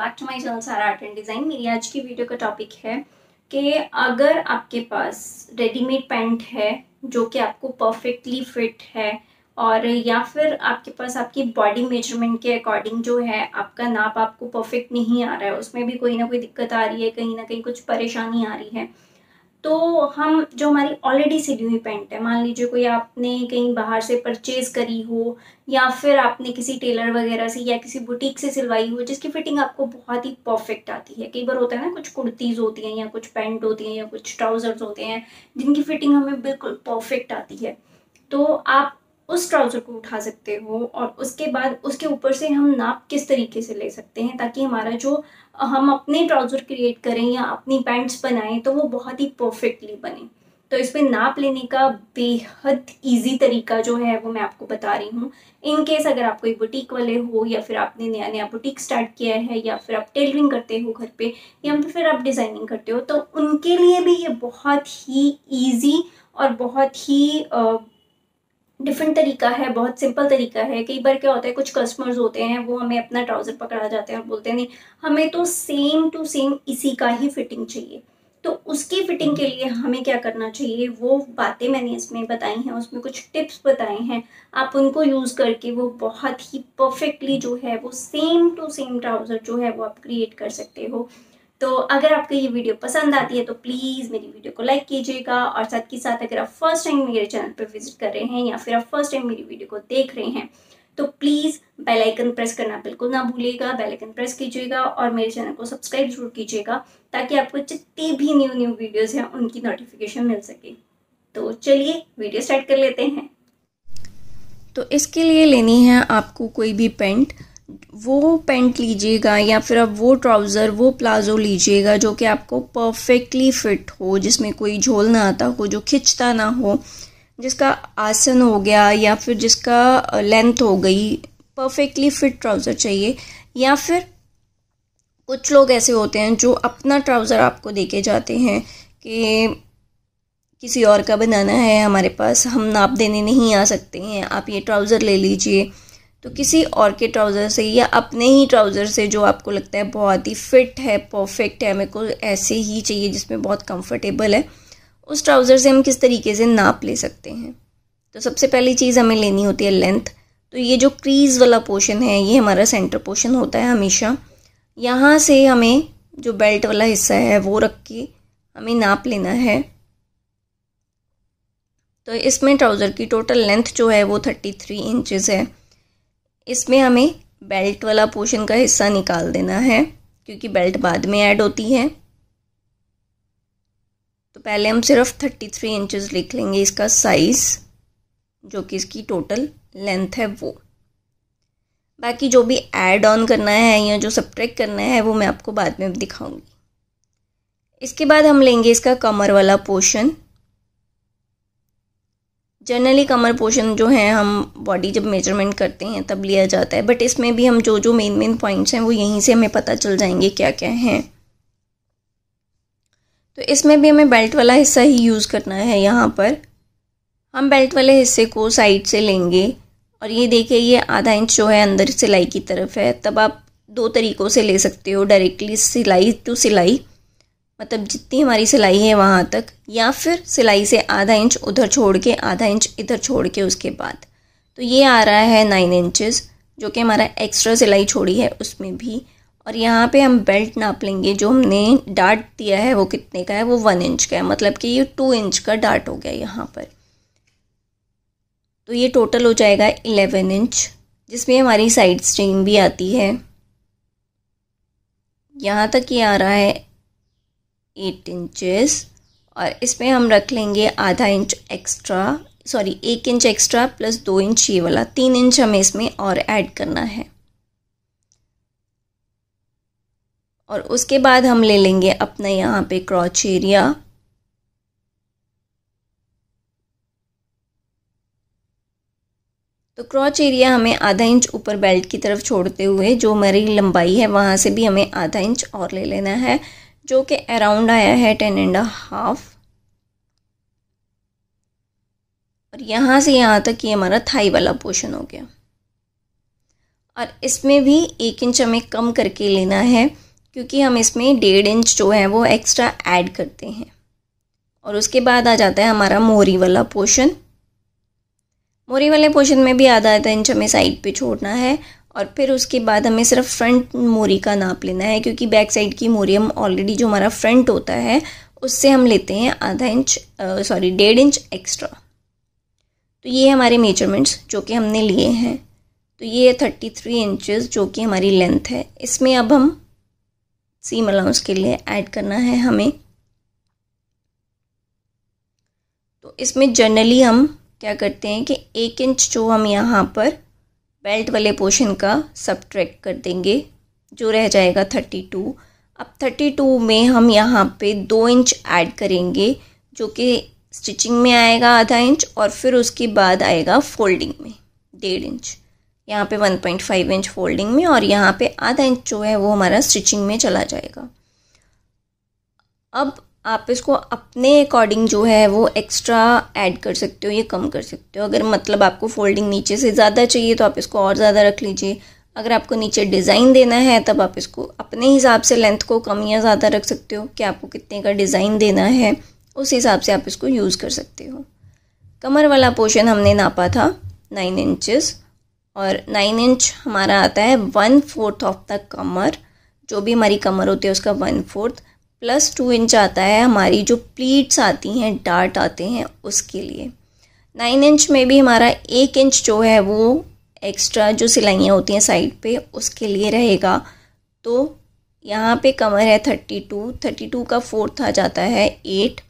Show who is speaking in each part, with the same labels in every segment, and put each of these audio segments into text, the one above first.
Speaker 1: welcome back to my channel Sara Art and Design मेरी आज की वीडियो का टॉपिक है कि अगर आपके पास रेडीमेड पैंट है जो कि आपको परफेक्टली फिट है और या फिर आपके पास आपकी बॉडी मेजरमेंट के अकॉर्डिंग जो है आपका नाप आपको परफेक्ट नहीं आ रहा है उसमें भी कोई ना कोई दिक्कत आ रही है कहीं ना कहीं कुछ परेशानी आ रही है तो हम जो हमारी ऑलरेडी सिली हुई पेंट है मान लीजिए कोई आपने कहीं बाहर से परचेज़ करी हो या फिर आपने किसी टेलर वगैरह से या किसी बुटीक से सिलवाई हो जिसकी फिटिंग आपको बहुत ही परफेक्ट आती है कई बार होता है ना कुछ कुर्तीज़ होती हैं या कुछ पैंट होती हैं या कुछ ट्राउज़र्स होते हैं जिनकी फिटिंग हमें बिल्कुल परफेक्ट आती है तो आप उस ट्राउज़र को उठा सकते हो और उसके बाद उसके ऊपर से हम नाप किस तरीके से ले सकते हैं ताकि हमारा जो हम अपने ट्राउज़र क्रिएट करें या अपनी पैंट्स बनाएं तो वो बहुत ही परफेक्टली बने तो इसमें नाप लेने का बेहद इजी तरीका जो है वो मैं आपको बता रही हूँ इन केस अगर आप कोई बुटीक वाले हो या फिर आपने नया नया बुटीक स्टार्ट किया है या फिर आप टेलरिंग करते हो घर पे या फिर आप डिज़ाइनिंग करते हो तो उनके लिए भी ये बहुत ही ईजी और बहुत ही डिफरेंट तरीका है बहुत सिंपल तरीका है कई बार क्या होता है कुछ कस्टमर्स होते हैं वो हमें अपना ट्राउज़र पकड़ा जाते हैं और बोलते हैं नहीं हमें तो सेम टू सेम इसी का ही फिटिंग चाहिए तो उसकी फिटिंग के लिए हमें क्या करना चाहिए वो बातें मैंने इसमें बताई हैं उसमें कुछ टिप्स बताए हैं आप उनको यूज़ करके वो बहुत ही परफेक्टली जो है वो सेम टू सेम ट्राउज़र जो है वो आप क्रिएट कर सकते हो तो अगर आपको ये वीडियो पसंद आती है तो प्लीज़ मेरी वीडियो को लाइक कीजिएगा और साथ ही साथ अगर आप फर्स्ट टाइम मेरे चैनल पर विजिट कर रहे हैं या फिर आप फर्स्ट टाइम मेरी वीडियो को देख रहे हैं तो प्लीज़ बेल आइकन प्रेस करना बिल्कुल ना भूलिएगा बेल आइकन प्रेस कीजिएगा और मेरे चैनल को सब्सक्राइब जरूर कीजिएगा ताकि आपको जितनी भी न्यू न्यू वीडियोस हैं उनकी नोटिफिकेशन मिल सके तो चलिए वीडियो स्टार्ट कर लेते हैं तो इसके लिए लेनी है आपको कोई भी पेंट वो पेंट लीजिएगा या फिर आप वो ट्राउज़र वो प्लाजो लीजिएगा जो कि आपको परफेक्टली फिट हो जिसमें कोई झोल ना आता हो जो खिंचता ना हो जिसका आसन हो गया या फिर जिसका लेंथ हो गई परफेक्टली फिट ट्राउज़र चाहिए या फिर कुछ लोग ऐसे होते हैं जो अपना ट्राउज़र आपको दे के जाते हैं कि किसी और का बनाना है हमारे पास हम नाप देने नहीं आ सकते हैं आप ये ट्राउज़र ले लीजिए तो किसी और के ट्राउज़र से या अपने ही ट्राउज़र से जो आपको लगता है बहुत ही फिट है परफेक्ट है मेरे को ऐसे ही चाहिए जिसमें बहुत कंफर्टेबल है उस ट्राउज़र से हम किस तरीके से नाप ले सकते हैं तो सबसे पहली चीज़ हमें लेनी होती है लेंथ तो ये जो क्रीज़ वाला पोर्शन है ये हमारा सेंटर पोर्शन होता है हमेशा यहाँ से हमें जो बेल्ट वाला हिस्सा है वो रख के हमें नाप लेना है तो इसमें ट्राउज़र की टोटल लेंथ जो है वो थर्टी थ्री इंचज़ है इसमें हमें बेल्ट वाला पोर्शन का हिस्सा निकाल देना है क्योंकि बेल्ट बाद में ऐड होती है तो पहले हम सिर्फ थर्टी थ्री इंचज़ लिख लेंगे इसका साइज़ जो कि इसकी टोटल लेंथ है वो बाकी जो भी ऐड ऑन करना है या जो सब्ट्रैक करना है वो मैं आपको बाद में दिखाऊंगी इसके बाद हम लेंगे इसका कमर वाला पोर्शन जनरली कमर पोर्शन जो है हम बॉडी जब मेजरमेंट करते हैं तब लिया जाता है बट इसमें भी हम जो जो मेन मेन पॉइंट्स हैं वो यहीं से हमें पता चल जाएंगे क्या क्या हैं तो इसमें भी हमें बेल्ट वाला हिस्सा ही यूज़ करना है यहाँ पर हम बेल्ट वाले हिस्से को साइड से लेंगे और ये देखिए ये आधा इंच जो है अंदर सिलाई की तरफ है तब आप दो तरीक़ों से ले सकते हो डायरेक्टली सिलाई टू सिलाई मतलब जितनी हमारी सिलाई है वहाँ तक या फिर सिलाई से आधा इंच उधर छोड़ के आधा इंच इधर छोड़ के उसके बाद तो ये आ रहा है नाइन इंचज़ जो कि हमारा एक्स्ट्रा सिलाई छोड़ी है उसमें भी और यहाँ पे हम बेल्ट नाप लेंगे जो हमने डार्ट दिया है वो कितने का है वो वन इंच का है मतलब कि ये टू इंच का डार्ट हो गया यहाँ पर तो ये टोटल हो जाएगा इलेवन इंच जिसमें हमारी साइड स्ट्रीम भी आती है यहाँ तक ये आ रहा है एट इंचेस और इसमें हम रख लेंगे आधा इंच एक्स्ट्रा सॉरी एक इंच एक्स्ट्रा प्लस दो इंच ये वाला तीन इंच हमें इसमें और ऐड करना है और उसके बाद हम ले लेंगे अपना यहाँ पे क्रॉच एरिया तो क्रॉच एरिया हमें आधा इंच ऊपर बेल्ट की तरफ छोड़ते हुए जो हमारी लंबाई है वहाँ से भी हमें आधा इंच और ले लेना है जो कि अराउंड आया है टेन एंड हाफ और यहाँ से यहाँ तक ये हमारा थाई वाला पोर्शन हो गया और इसमें भी एक इंच हमें कम करके लेना है क्योंकि हम इसमें डेढ़ इंच जो है वो एक्स्ट्रा ऐड करते हैं और उसके बाद आ जाता है हमारा मोरी वाला पोर्शन मोरी वाले पोर्शन में भी आधा आधा इंच हमें साइड पे छोड़ना है और फिर उसके बाद हमें सिर्फ फ्रंट मोरी का नाप लेना है क्योंकि बैक साइड की मोरी हम ऑलरेडी जो हमारा फ्रंट होता है उससे हम लेते हैं आधा इंच सॉरी डेढ़ इंच एक्स्ट्रा तो ये हमारे मेजरमेंट्स जो कि हमने लिए हैं तो ये है थर्टी थ्री इंचज़ जो कि हमारी लेंथ है इसमें अब हम सीम अलाउंस के लिए ऐड करना है हमें तो इसमें जनरली हम क्या करते हैं कि एक इंच जो हम यहाँ पर बेल्ट वाले पोर्शन का सब कर देंगे जो रह जाएगा थर्टी टू अब थर्टी टू में हम यहाँ पे दो इंच ऐड करेंगे जो कि स्टिचिंग में आएगा आधा इंच और फिर उसके बाद आएगा फोल्डिंग में डेढ़ इंच यहाँ पे one point five inch folding में और यहाँ पे आधा इंच जो है वो हमारा स्टिचिंग में चला जाएगा अब आप इसको अपने अकॉर्डिंग जो है वो एक्स्ट्रा ऐड कर सकते हो या कम कर सकते हो अगर मतलब आपको फोल्डिंग नीचे से ज़्यादा चाहिए तो आप इसको और ज़्यादा रख लीजिए अगर आपको नीचे डिज़ाइन देना है तब आप इसको अपने हिसाब से लेंथ को कम या ज़्यादा रख सकते हो कि आपको कितने का डिज़ाइन देना है उस हिसाब से आप इसको यूज़ कर सकते हो कमर वाला पोर्शन हमने नापा था नाइन इंचेस और नाइन इंच हमारा आता है वन फोर्थ ऑफ द कमर जो भी हमारी कमर होती है उसका one fourth plus two inch आता है हमारी जो प्लीट्स आती हैं डार्ट आते हैं उसके लिए नाइन इंच में भी हमारा एक इंच जो है वो एक्स्ट्रा जो सिलाइयाँ होती हैं साइड पे उसके लिए रहेगा तो यहाँ पे कमर है थर्टी टू थर्टी टू का फोर्थ आ जाता है eight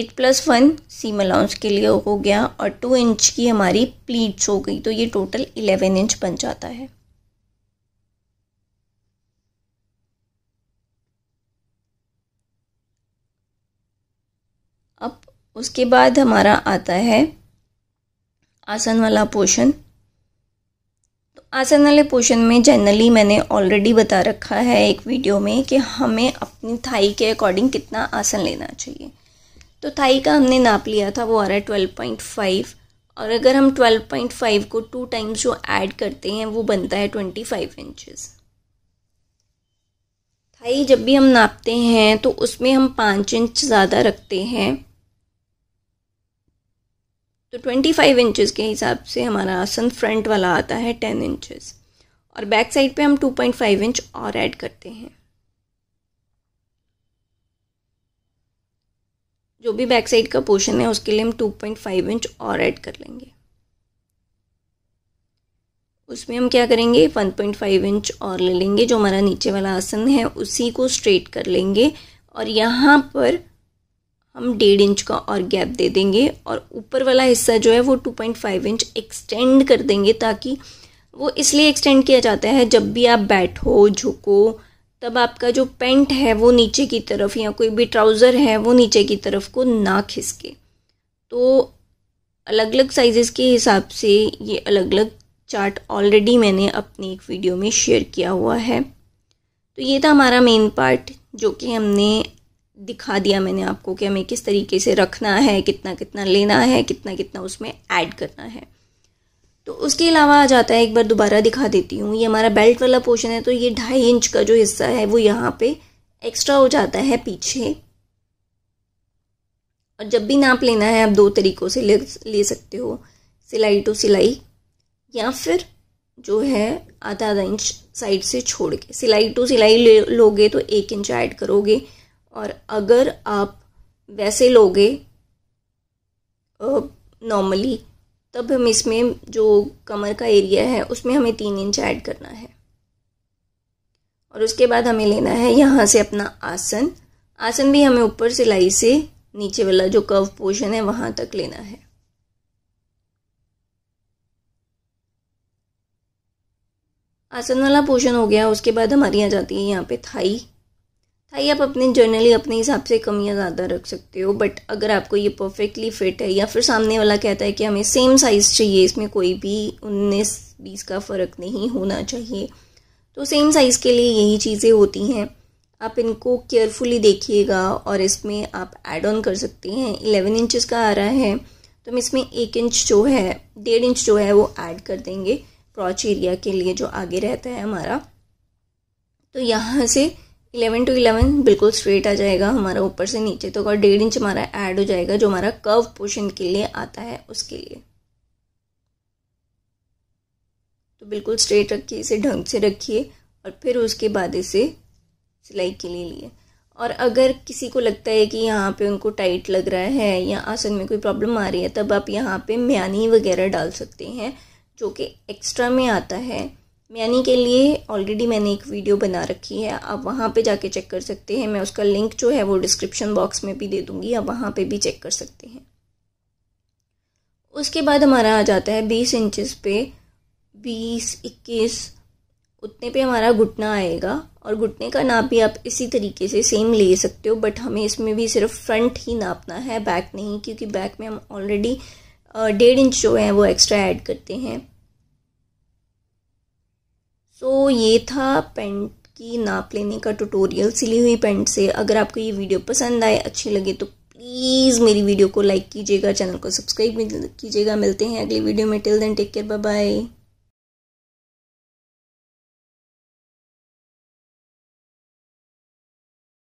Speaker 1: eight plus one seam allowance के लिए हो गया और टू इंच की हमारी प्लीट्स हो गई तो ये टोटल इलेवन इंच बन जाता है अब उसके बाद हमारा आता है आसन वाला पोषण तो आसन वाले पोषण में जनरली मैंने ऑलरेडी बता रखा है एक वीडियो में कि हमें अपनी थाई के अकॉर्डिंग कितना आसन लेना चाहिए तो थाई का हमने नाप लिया था वो आ रहा है ट्वेल्व पॉइंट फाइव और अगर हम ट्वेल्व पॉइंट फाइव को टू टाइम्स जो ऐड करते हैं वो बनता है ट्वेंटी फाइव इंचज़ आई जब भी हम नापते हैं तो उसमें हम पाँच इंच ज़्यादा रखते हैं तो ट्वेंटी फाइव इंचज़ के हिसाब से हमारा आसन फ्रंट वाला आता है टेन इंचज़ और बैक साइड पे हम टू पॉइंट फाइव इंच और ऐड करते हैं जो भी बैक साइड का पोर्शन है उसके लिए हम टू पॉइंट फाइव इंच और ऐड कर लेंगे उसमें हम क्या करेंगे 1.5 इंच और ले लेंगे जो हमारा नीचे वाला आसन है उसी को स्ट्रेट कर लेंगे और यहाँ पर हम डेढ़ इंच का और गैप दे देंगे और ऊपर वाला हिस्सा जो है वो 2.5 इंच एक्सटेंड कर देंगे ताकि वो इसलिए एक्सटेंड किया जाता है जब भी आप बैठो झुको तब आपका जो पेंट है वो नीचे की तरफ या कोई भी ट्राउज़र है वो नीचे की तरफ को ना खिसके तो अलग अलग साइज़ के हिसाब से ये अलग अलग चार्ट ऑलरेडी मैंने अपनी एक वीडियो में शेयर किया हुआ है तो ये था हमारा मेन पार्ट जो कि हमने दिखा दिया मैंने आपको कि हमें किस तरीके से रखना है कितना कितना लेना है कितना कितना उसमें ऐड करना है तो उसके अलावा आ जाता है एक बार दोबारा दिखा देती हूँ ये हमारा बेल्ट वाला पोर्शन है तो ये ढाई इंच का जो हिस्सा है वो यहाँ पे एक्स्ट्रा हो जाता है पीछे और जब भी नाप लेना है आप दो तरीक़ों से ले ले सकते हो सिलाई टू सिलाई या फिर जो है आधा आधा इंच साइड से छोड़ के सिलाई टू सिलाई ले लोगे तो एक इंच ऐड करोगे और अगर आप वैसे लोगे नॉर्मली तब हम इसमें जो कमर का एरिया है उसमें हमें तीन इंच ऐड करना है और उसके बाद हमें लेना है यहाँ से अपना आसन आसन भी हमें ऊपर सिलाई से नीचे वाला जो कर्व पोर्शन है वहाँ तक लेना है आसन वाला पोर्शन हो गया उसके बाद हमारी आ जाती है यहाँ पे थाई थाई आप अपने जर्नली अपने हिसाब से कम या ज़्यादा रख सकते हो बट अगर आपको ये परफेक्टली फिट है या फिर सामने वाला कहता है कि हमें सेम साइज़ चाहिए इसमें कोई भी उन्नीस बीस का फ़र्क नहीं होना चाहिए तो सेम साइज़ के लिए यही चीज़ें होती हैं आप इनको केयरफुली देखिएगा और इसमें आप एड ऑन कर सकते हैं इलेवन इंचज़ का आ रहा है तो हम इसमें एक इंच जो है डेढ़ इंच जो है वो ऐड कर देंगे क्रॉच एरिया के लिए जो आगे रहता है हमारा तो यहाँ से इलेवन टू इलेवन बिल्कुल स्ट्रेट आ जाएगा हमारा ऊपर से नीचे तो और डेढ़ इंच हमारा ऐड हो जाएगा जो हमारा कर्व पोर्शन के लिए आता है उसके लिए तो बिल्कुल स्ट्रेट रखिए इसे ढंग से रखिए और फिर उसके बाद इसे सिलाई के लिए लिए और अगर किसी को लगता है कि यहाँ पे उनको टाइट लग रहा है या आसन में कोई प्रॉब्लम आ रही है तब आप यहाँ पे म्यानी वगैरह डाल सकते हैं जो कि एक्स्ट्रा में आता है मैनी के लिए ऑलरेडी मैंने एक वीडियो बना रखी है आप वहाँ पे जाके चेक कर सकते हैं मैं उसका लिंक जो है वो डिस्क्रिप्शन बॉक्स में भी दे दूँगी आप वहाँ पे भी चेक कर सकते हैं उसके बाद हमारा आ जाता है बीस इंचज़ पे बीस इक्कीस उतने पे हमारा घुटना आएगा और घुटने का नाप भी आप इसी तरीके से सेम ले सकते हो बट हमें इसमें भी सिर्फ फ्रंट ही नापना है बैक नहीं क्योंकि बैक में हम ऑलरेडी डेढ़ इंच जो है वो एक्स्ट्रा ऐड करते हैं सो so, ये था पेंट की नाप लेने का ट्यूटोरियल सिली हुई पेंट से अगर आपको ये वीडियो पसंद आए अच्छी लगे तो प्लीज़ मेरी वीडियो को लाइक कीजिएगा चैनल को सब्सक्राइब कीजिएगा मिलते हैं अगली वीडियो में till then take care bye bye